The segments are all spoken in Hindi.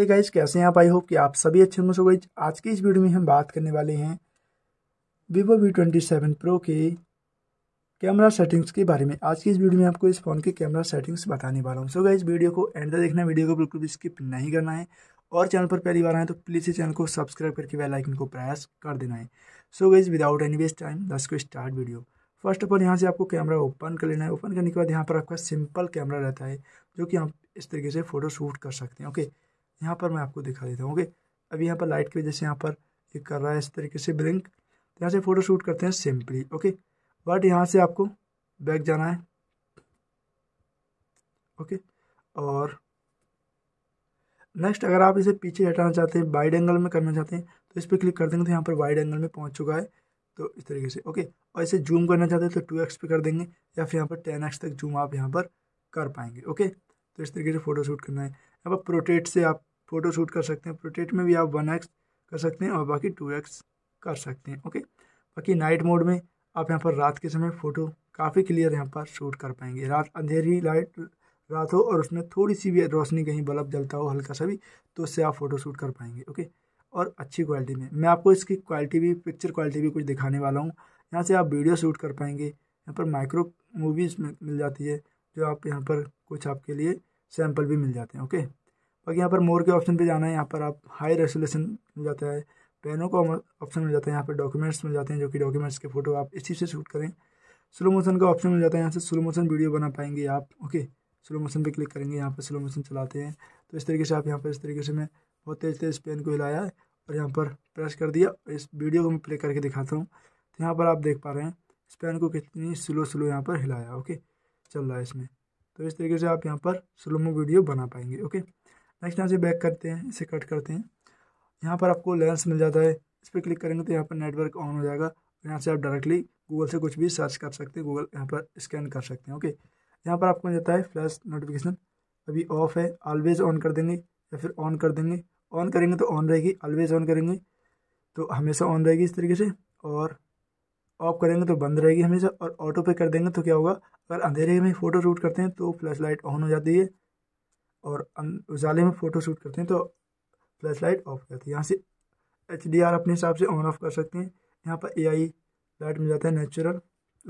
हे गाइज कैसे हैं आप आई होप कि आप सभी अच्छे होंगे सो गाइज आज की इस वीडियो में हम बात करने वाले हैं Vivo V twenty seven pro के कैमरा सेटिंग्स के बारे में आज की इस वीडियो में आपको इस फ़ोन के कैमरा सेटिंग्स बताने वाला हूँ सो गाइज वीडियो को एंड तक देखना वीडियो को बिल्कुल भी स्किप नहीं करना है और चैनल पर पहली बार आए तो प्लीज़ इस चैनल को सब्सक्राइब करके बेल आइकन को प्रेस कर देना है so guys without any waste time दस को start video first of all यहाँ से आपको कैमरा ओपन कर लेना है ओपन करने के बाद यहाँ पर आपका सिंपल कैमरा रहता है जो कि आप इस तरीके से फोटो शूट कर सकते हैं ओके okay? यहाँ पर मैं आपको दिखा देता हूँ ओके अभी यहाँ पर लाइट की वजह से यहाँ पर ये कर रहा है इस तरीके से ब्लिंक तो यहाँ से फ़ोटो शूट करते हैं सिंपली ओके बट यहाँ से आपको बैक जाना है ओके और नेक्स्ट अगर आप इसे पीछे हटाना चाहते हैं वाइड एंगल में करना चाहते हैं तो इस पर क्लिक कर देंगे तो यहाँ पर वाइड एंगल में पहुँच चुका है तो इस तरीके से ओके और इसे जूम करना चाहते हैं तो टू एक्स पे कर देंगे या फिर यहाँ पर टेन एक्स तक जूम आप यहाँ पर कर पाएंगे ओके तो इस तरीके से फ़ोटो शूट करना है यहाँ पर प्रोटेट से आप फ़ोटो शूट कर सकते हैं पोर्ट्रेट में भी आप वन एक्स कर सकते हैं और बाकी टू एक्स कर सकते हैं ओके बाकी नाइट मोड में आप यहाँ पर रात के समय फ़ोटो काफ़ी क्लियर यहाँ पर शूट कर पाएंगे रात अंधेरी लाइट रात हो और उसमें थोड़ी सी भी रोशनी कहीं बल्ब जलता हो हल्का सा भी तो उससे आप फ़ोटो शूट कर पाएंगे ओके और अच्छी क्वालिटी में मैं आपको इसकी क्वालिटी भी पिक्चर क्वालिटी भी कुछ दिखाने वाला हूँ यहाँ से आप वीडियो शूट कर पाएंगे यहाँ पर माइक्रो मूवीज़ मिल जाती है जो आप यहाँ पर कुछ आपके लिए सैम्पल भी मिल जाते हैं ओके बाकी यहाँ पर मोर के ऑप्शन पे जाना है यहाँ पर आप हाई रेसोल्यूशन मिल जाता है पेनों का ऑप्शन मिल जाता है यहाँ पर डॉक्यूमेंट्स मिल जाते हैं जो कि डॉक्यूमेंट्स के फोटो आप इसी से शूट करें स्लो मोशन का ऑप्शन मिल जाता है यहाँ से स्लो मोशन वीडियो बना पाएंगे आप ओके स्लो मोशन पर क्लिक करेंगे यहाँ पर स्लो मोशन चलाते हैं तो इस तरीके से आप यहाँ पर इस तरीके से मैं बहुत तेज़ तेज़ पेन को हिलाया है और यहाँ पर प्रेस कर दिया और इस वीडियो को मैं प्ले करके दिखाता हूँ तो यहाँ पर आप देख पा रहे हैं इस पेन को कितनी स्लो स्लो यहाँ पर हिलाया ओके चल रहा है इसमें तो इस तरीके से आप यहाँ पर स्लोमो वीडियो बना पाएंगे ओके नेक्स्ट यहाँ से बैक करते हैं इसे कट करते हैं यहाँ पर आपको लेंस मिल जाता है इस पर क्लिक करेंगे तो यहाँ पर नेटवर्क ऑन हो जाएगा यहाँ से आप डायरेक्टली गूगल से कुछ भी सर्च कर सकते हैं गूगल यहाँ पर स्कैन कर सकते हैं ओके यहाँ पर आपको मिल जाता है फ्लैश नोटिफिकेशन अभी ऑफ है ऑलवेज ऑन कर देंगे या फिर ऑन कर देंगे ऑन करेंगे तो ऑन रहेगी ऑलवेज ऑन करेंगे तो हमेशा ऑन रहेगी इस तरीके से और ऑफ करेंगे तो बंद रहेगी हमेशा और ऑटो पे कर देंगे तो क्या होगा अगर अंधेरे में फ़ोटो शूट करते हैं तो फ्लैश लाइट ऑन हो जाती है और अं-, उजाले में फ़ोटो शूट करते हैं तो फ्लैश लाइट ऑफ हो जाती है यहाँ से एच डी आर अपने हिसाब से ऑन ऑफ कर सकते हैं यहाँ पर ए आई लाइट मिल जाता है नेचुरल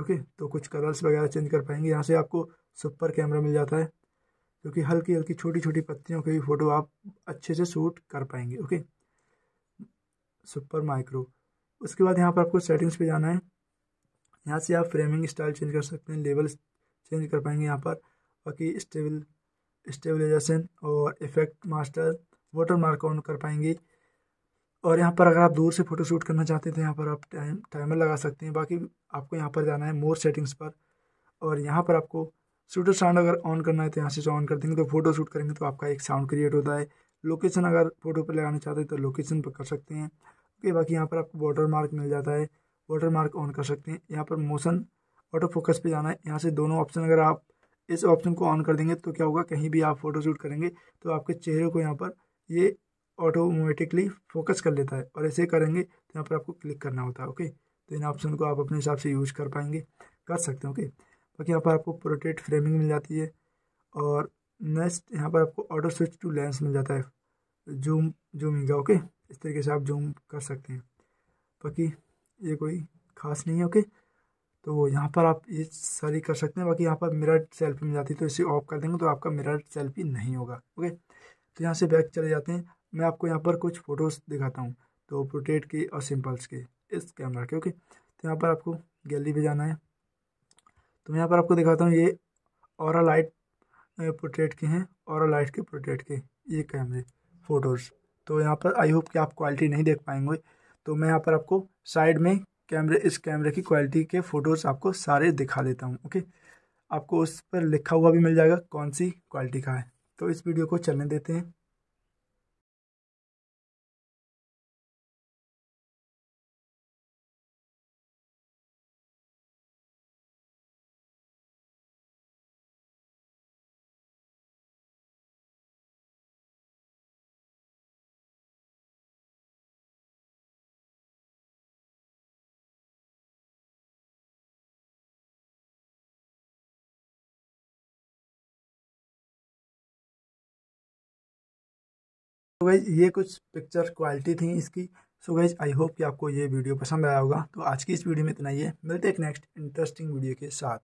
ओके तो कुछ कलर्स वगैरह चेंज कर पाएंगे यहाँ से आपको सुपर कैमरा मिल जाता है क्योंकि हल्की हल्की छोटी छोटी पत्तियों के भी फ़ोटो आप अच्छे से शूट कर पाएंगे ओके सुपर माइक्रो उसके बाद यहाँ पर आपको सेटिंग्स पे जाना है यहाँ से आप फ्रेमिंग स्टाइल चेंज कर सकते हैं लेवल चेंज कर पाएंगे यहाँ पर बाकी स्टेबल स्टेबलाइजेशन और effect master watermark on कर पाएंगे और यहाँ पर अगर आप दूर से फोटो शूट करना चाहते हैं तो यहाँ पर आप टाइम टाइमर लगा सकते हैं बाकी आपको यहाँ पर जाना है मोर सेटिंग्स पर और यहाँ पर आपको शूटर साउंड अगर ऑन करना है तो यहाँ से ऑन कर देंगे तो फोटो शूट करेंगे तो आपका एक साउंड क्रिएट होता है लोकेशन अगर फोटो पर लगाना चाहते हैं तो लोकेशन पर कर सकते हैं ओके बाकी यहाँ पर आपको वाटर मार्क मिल जाता है वाटर मार्क ऑन कर सकते हैं यहाँ पर मोशन ऑटो फोकस पर जाना है यहाँ से दोनों ऑप्शन अगर आप इस ऑप्शन को ऑन कर देंगे तो क्या होगा कहीं भी आप फोटो शूट करेंगे तो आपके चेहरे को यहाँ पर ये ऑटोमेटिकली फोकस कर लेता है और ऐसे करेंगे तो यहाँ पर आपको क्लिक करना होता है ओके तो इन ऑप्शन को आप अपने हिसाब से यूज कर पाएंगे कर सकते हैं ओके बाकी यहाँ पर आपको प्रोटेक्ट फ्रेमिंग मिल जाती है और नेक्स्ट यहाँ पर आपको ऑटो स्विच टू लेंस मिल जाता है जूम जूमिंग ओके इस तरीके से आप जूम कर सकते हैं बाकी ये कोई खास नहीं है ओके तो यहाँ पर आप ये सारी कर सकते हैं बाकी यहाँ पर मिरर सेल्फी मिल जाती है तो इसे ऑफ कर देंगे तो आपका मिरर सेल्फी नहीं होगा ओके तो यहाँ से बैक चले जाते हैं मैं आपको यहाँ पर कुछ फ़ोटोज़ दिखाता हूँ तो पोर्ट्रेट के और सिंपल्स के इस कैमरा के ओके तो यहाँ पर आपको गैलरी पर जाना है तो मैं यहाँ पर आपको दिखाता हूँ ये और लाइट पोर्ट्रेट के हैं और लाइट के पोर्ट्रेट के ये कैमरे फ़ोटोज़ तो यहाँ पर आई होप कि आप क्वालिटी नहीं देख पाएंगे तो मैं यहाँ पर आपको साइड में कैमरे इस कैमरे की क्वालिटी के फ़ोटोज़ आपको सारे दिखा देता हूँ ओके आपको उस पर लिखा हुआ भी मिल जाएगा कौन सी क्वालिटी का है तो इस वीडियो को चलने देते हैं तो गई ये कुछ पिक्चर क्वालिटी थी इसकी सो गई आई होप कि आपको ये वीडियो पसंद आया होगा तो आज की इस वीडियो में इतना ही है मिलते हैं नेक्स्ट इंटरेस्टिंग वीडियो के साथ